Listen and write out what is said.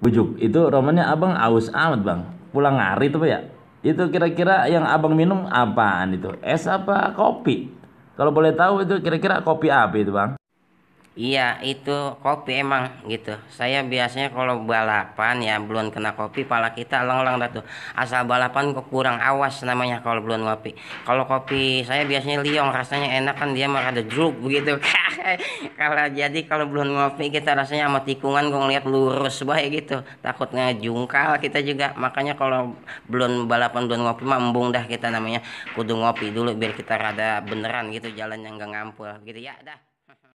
Bujuk. Itu romannya Abang aus amat, Bang. Pulang ngari tuh, ya. Itu kira-kira yang Abang minum apaan itu? Es apa kopi? Kalau boleh tahu itu kira-kira kopi apa itu, Bang? Iya itu kopi emang gitu. Saya biasanya kalau balapan ya belum kena kopi pala kita leng lenglang dah tuh. Asal balapan kok kurang awas namanya kalau belum ngopi. Kalau kopi saya biasanya liong rasanya enak kan dia mah ada jeruk begitu. kalau jadi kalau belum ngopi kita rasanya sama tikungan kok ngeliat lurus baik gitu. Takut ngejungkal kita juga. Makanya kalau belum balapan belum ngopi mah embung dah kita namanya. Kudu ngopi dulu biar kita rada beneran gitu jalan yang gak ngampul gitu ya dah.